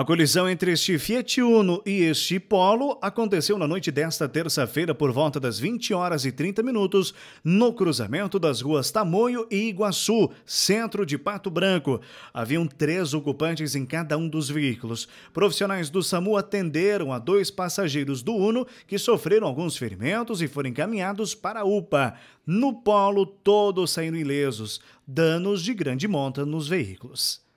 A colisão entre este Fiat Uno e este Polo aconteceu na noite desta terça-feira por volta das 20 horas e 30 minutos no cruzamento das ruas Tamoio e Iguaçu, centro de Pato Branco. Haviam três ocupantes em cada um dos veículos. Profissionais do SAMU atenderam a dois passageiros do Uno que sofreram alguns ferimentos e foram encaminhados para a UPA. No Polo, todos saíram ilesos, danos de grande monta nos veículos.